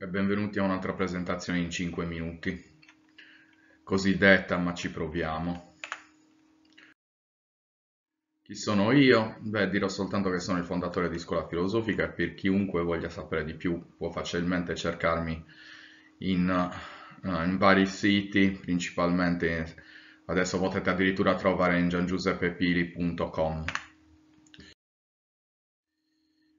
e benvenuti a un'altra presentazione in 5 minuti, cosiddetta ma ci proviamo. Chi sono io? Beh, dirò soltanto che sono il fondatore di Scuola Filosofica e per chiunque voglia sapere di più può facilmente cercarmi in, eh, in vari siti, principalmente adesso potete addirittura trovare in giangiuseppepili.com.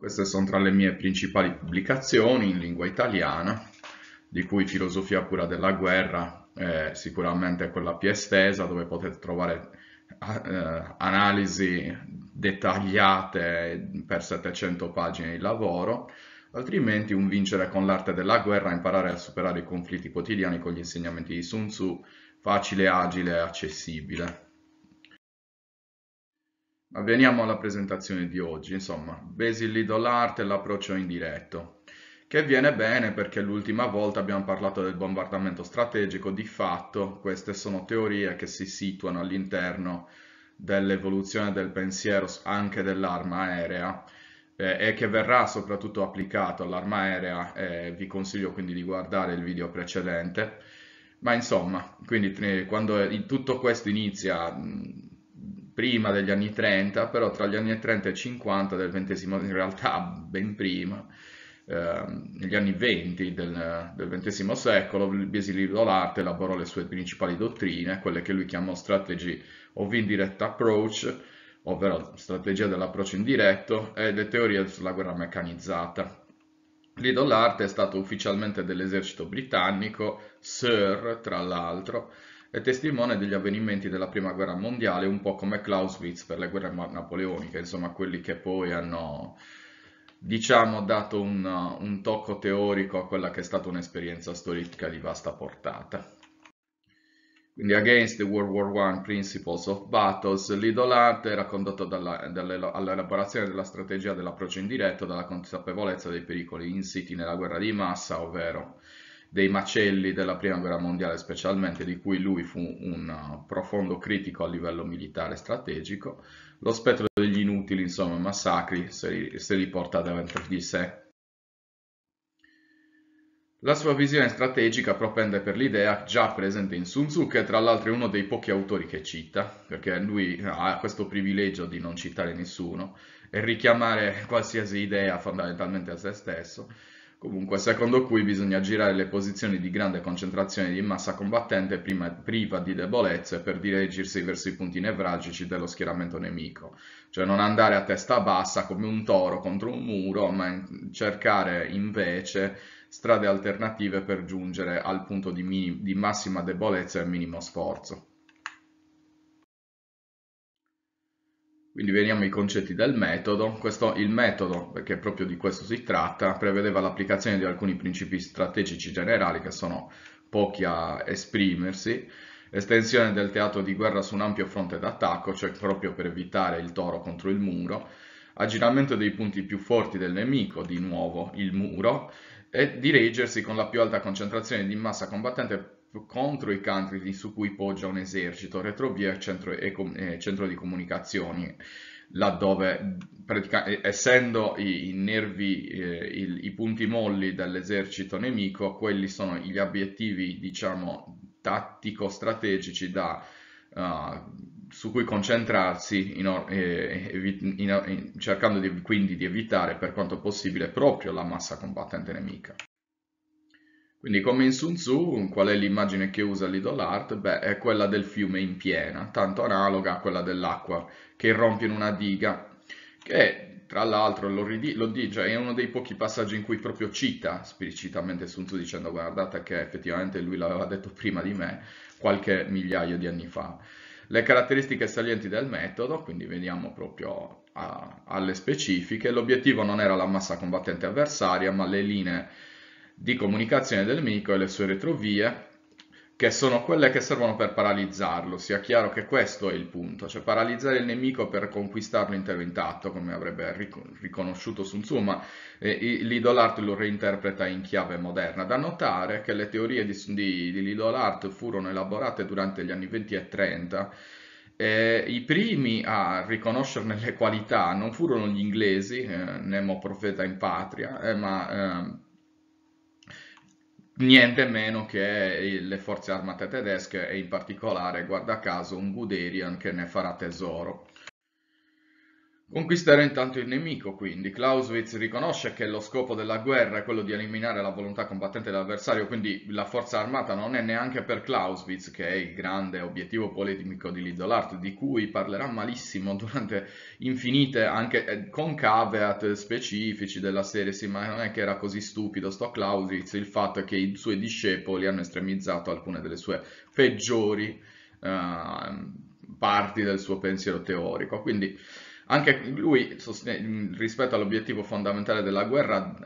Queste sono tra le mie principali pubblicazioni in lingua italiana, di cui Filosofia pura della guerra è sicuramente quella più estesa, dove potete trovare eh, analisi dettagliate per 700 pagine di lavoro, altrimenti un vincere con l'arte della guerra, imparare a superare i conflitti quotidiani con gli insegnamenti di Sun Tzu, facile, agile e accessibile. Veniamo alla presentazione di oggi, insomma, Basil Lidl Art e l'approccio indiretto, che viene bene perché l'ultima volta abbiamo parlato del bombardamento strategico, di fatto queste sono teorie che si situano all'interno dell'evoluzione del pensiero anche dell'arma aerea eh, e che verrà soprattutto applicato all'arma aerea, eh, vi consiglio quindi di guardare il video precedente, ma insomma, quindi quando tutto questo inizia prima degli anni 30, però tra gli anni 30 e 50 del XX, in realtà ben prima, eh, negli anni 20 del, del XX secolo, Basile l'arte elaborò le sue principali dottrine, quelle che lui chiamò strategy of indirect approach, ovvero strategia dell'approccio indiretto, e le teorie sulla guerra meccanizzata. Lido è stato ufficialmente dell'esercito britannico, Sir tra l'altro, è testimone degli avvenimenti della Prima Guerra Mondiale, un po' come Clausewitz per le guerre napoleoniche, insomma quelli che poi hanno diciamo dato un, un tocco teorico a quella che è stata un'esperienza storica di vasta portata. Quindi Against the World War I Principles of Battles, l'idolante era condotto all'elaborazione della strategia dell'approccio indiretto dalla consapevolezza dei pericoli insiti nella guerra di massa, ovvero dei macelli della prima guerra mondiale specialmente, di cui lui fu un uh, profondo critico a livello militare strategico, lo spettro degli inutili, insomma, massacri, se li, se li porta davanti di sé. La sua visione strategica propende per l'idea già presente in Sun Tzu, che tra l'altro è uno dei pochi autori che cita, perché lui ha questo privilegio di non citare nessuno e richiamare qualsiasi idea fondamentalmente a se stesso, comunque secondo cui bisogna girare le posizioni di grande concentrazione di massa combattente prima, priva di debolezze per dirigersi verso i punti nevralgici dello schieramento nemico, cioè non andare a testa bassa come un toro contro un muro, ma cercare invece strade alternative per giungere al punto di, di massima debolezza e minimo sforzo. Quindi veniamo ai concetti del metodo. Questo, il metodo, perché proprio di questo si tratta, prevedeva l'applicazione di alcuni principi strategici generali, che sono pochi a esprimersi, estensione del teatro di guerra su un ampio fronte d'attacco, cioè proprio per evitare il toro contro il muro, aggiramento dei punti più forti del nemico, di nuovo il muro, e dirigersi con la più alta concentrazione di massa combattente contro i country su cui poggia un esercito, retrovia centro e eh, centro di comunicazioni laddove essendo i, i nervi, eh, il, i punti molli dell'esercito nemico, quelli sono gli obiettivi, diciamo, tattico-strategici da, uh, su cui concentrarsi in, eh, in, in, cercando di, quindi di evitare per quanto possibile proprio la massa combattente nemica. Quindi come in Sun Tzu, qual è l'immagine che usa Lidl Beh, è quella del fiume in piena, tanto analoga a quella dell'acqua che irrompe in una diga, che tra l'altro lo, lo dice, cioè, è uno dei pochi passaggi in cui proprio cita esplicitamente Sun Tzu dicendo guardate che effettivamente lui l'aveva detto prima di me qualche migliaio di anni fa. Le caratteristiche salienti del metodo, quindi veniamo proprio a, alle specifiche, l'obiettivo non era la massa combattente avversaria ma le linee di comunicazione del nemico e le sue retrovie, che sono quelle che servono per paralizzarlo. Sia chiaro che questo è il punto, cioè paralizzare il nemico per conquistarlo interventato, come avrebbe riconosciuto Sun Tzu, ma eh, Lido Lart lo reinterpreta in chiave moderna. Da notare che le teorie di, di, di Lido Lart furono elaborate durante gli anni 20 e 30, eh, I primi a riconoscerne le qualità non furono gli inglesi, eh, Nemo profeta in patria, eh, ma ehm, niente meno che le forze armate tedesche e in particolare, guarda caso, un Guderian che ne farà tesoro. Conquistare intanto il nemico, quindi. Clausewitz riconosce che lo scopo della guerra è quello di eliminare la volontà combattente dell'avversario, quindi la forza armata non è neanche per Clausewitz, che è il grande obiettivo politico di Lizzolart, di cui parlerà malissimo durante infinite, anche eh, con caveat specifici della serie, sì, ma non è che era così stupido sto Clausewitz, il fatto che i suoi discepoli hanno estremizzato alcune delle sue peggiori uh, parti del suo pensiero teorico, quindi anche lui, eh, rispetto all'obiettivo fondamentale della guerra,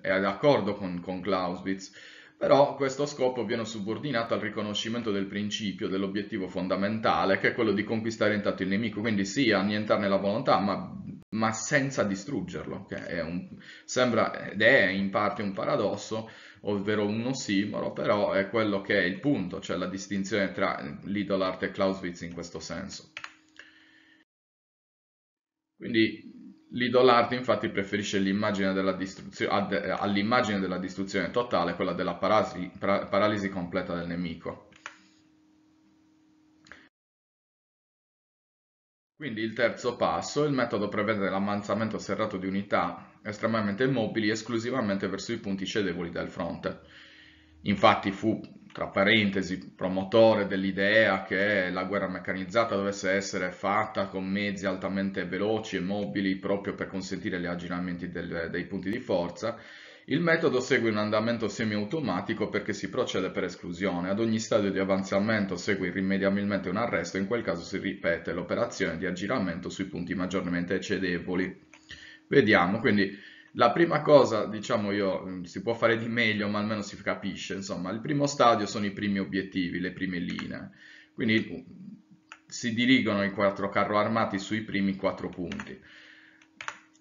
è d'accordo con, con Clausewitz, però questo scopo viene subordinato al riconoscimento del principio, dell'obiettivo fondamentale, che è quello di conquistare intanto il nemico, quindi sì, annientarne la volontà, ma, ma senza distruggerlo, che un, sembra ed è in parte un paradosso, ovvero un ossimoro, però è quello che è il punto, cioè la distinzione tra eh, Lidolt e Clausewitz in questo senso. Quindi l'idolarte infatti preferisce l'immagine della, distruzio eh, all della distruzione totale quella della parasi paralisi completa del nemico. Quindi il terzo passo, il metodo prevede l'avanzamento serrato di unità estremamente mobili esclusivamente verso i punti cedevoli del fronte. Infatti fu tra parentesi, promotore dell'idea che la guerra meccanizzata dovesse essere fatta con mezzi altamente veloci e mobili proprio per consentire gli aggiramenti del, dei punti di forza, il metodo segue un andamento semiautomatico perché si procede per esclusione. Ad ogni stadio di avanzamento segue irrimediabilmente un arresto, e in quel caso si ripete l'operazione di aggiramento sui punti maggiormente cedevoli. Vediamo, quindi la prima cosa, diciamo io, mm, si può fare di meglio, ma almeno si capisce, insomma, il primo stadio sono i primi obiettivi, le prime linee. Quindi mm, si dirigono i quattro carro armati sui primi quattro punti.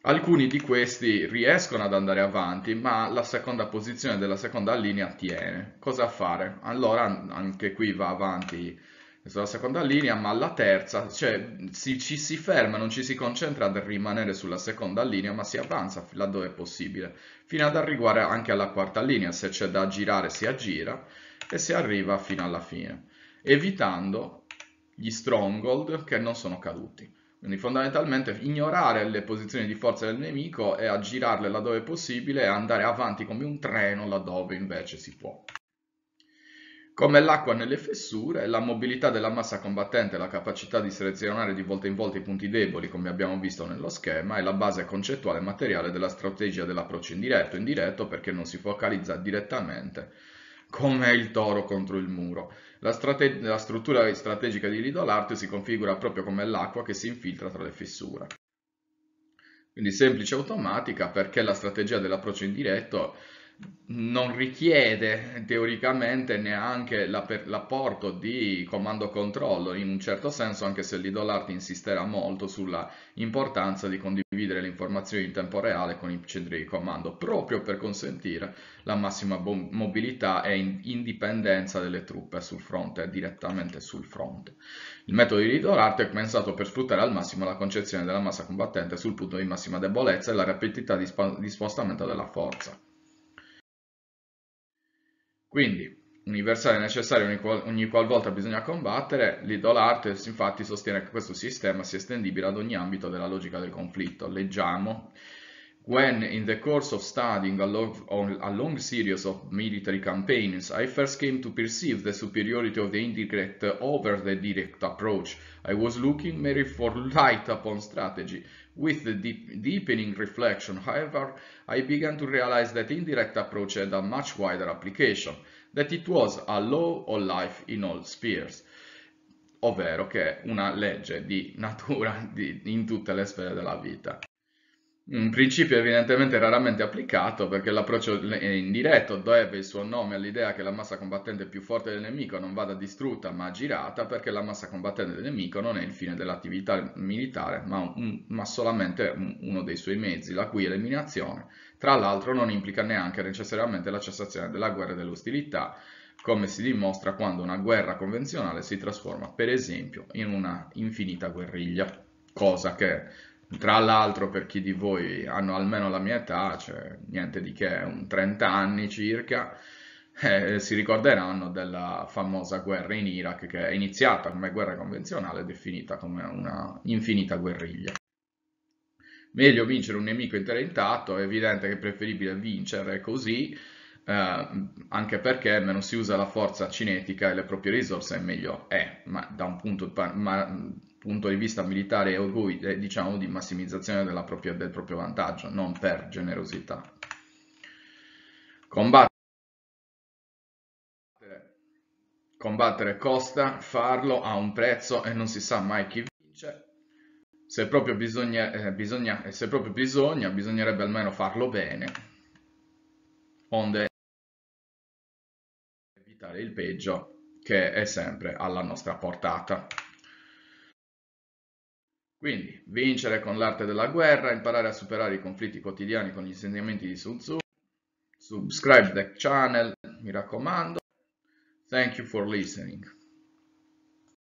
Alcuni di questi riescono ad andare avanti, ma la seconda posizione della seconda linea tiene. Cosa fare? Allora anche qui va avanti questa la seconda linea, ma alla terza, cioè si, ci si ferma, non ci si concentra ad rimanere sulla seconda linea, ma si avanza laddove è possibile, fino ad arrivare anche alla quarta linea, se c'è da girare si aggira e si arriva fino alla fine, evitando gli stronghold che non sono caduti. Quindi fondamentalmente ignorare le posizioni di forza del nemico e aggirarle laddove è possibile e andare avanti come un treno laddove invece si può. Come l'acqua nelle fessure, la mobilità della massa combattente, la capacità di selezionare di volta in volta i punti deboli, come abbiamo visto nello schema, è la base concettuale e materiale della strategia dell'approccio indiretto, indiretto perché non si focalizza direttamente come il toro contro il muro. La, strate la struttura strategica di Ridolarte si configura proprio come l'acqua che si infiltra tra le fessure. Quindi semplice automatica perché la strategia dell'approccio indiretto non richiede teoricamente neanche l'apporto di comando controllo in un certo senso anche se l'idolart insisterà molto sulla importanza di condividere le informazioni in tempo reale con i centri di comando proprio per consentire la massima mobilità e indipendenza delle truppe sul fronte direttamente sul fronte il metodo di l'idolart è pensato per sfruttare al massimo la concezione della massa combattente sul punto di massima debolezza e la rapidità di, spostamento della forza quindi, universale è necessario ogni, qualvolta bisogna combattere, Lidl Artes infatti sostiene che questo sistema sia estendibile ad ogni ambito della logica del conflitto. Leggiamo When, in the course of studying a long, a long series of military campaigns, I first came to perceive the superiority of the indirect over the direct approach, I was looking merely for light upon strategy. With the deep, deepening reflection, however, I began to realize that indirect approach had a much wider application, that it was a law of life in all spheres ovvero che è una legge di natura di, in tutte le sfere della vita. Un principio evidentemente raramente applicato perché l'approccio è indiretto deve il suo nome all'idea che la massa combattente più forte del nemico non vada distrutta ma girata perché la massa combattente del nemico non è il fine dell'attività militare ma, un, ma solamente uno dei suoi mezzi, la cui eliminazione tra l'altro non implica neanche necessariamente la cessazione della guerra e dell'ostilità come si dimostra quando una guerra convenzionale si trasforma per esempio in una infinita guerriglia cosa che tra l'altro, per chi di voi hanno almeno la mia età, cioè niente di che, un 30 anni circa, eh, si ricorderanno della famosa guerra in Iraq che è iniziata come guerra convenzionale ed è come una infinita guerriglia. Meglio vincere un nemico intatto, è evidente che è preferibile vincere così, eh, anche perché meno si usa la forza cinetica e le proprie risorse meglio è, ma da un punto di vista punto di vista militare e orgoglio, diciamo di massimizzazione propria, del proprio vantaggio, non per generosità. Combattere, combattere costa, farlo ha un prezzo e non si sa mai chi vince. Se proprio bisogna, eh, bisogna, eh, se proprio bisogna bisognerebbe almeno farlo bene, onde evitare il peggio che è sempre alla nostra portata. Quindi, vincere con l'arte della guerra, imparare a superare i conflitti quotidiani con gli insegnamenti di Sun Tzu, subscribe the channel, mi raccomando, thank you for listening.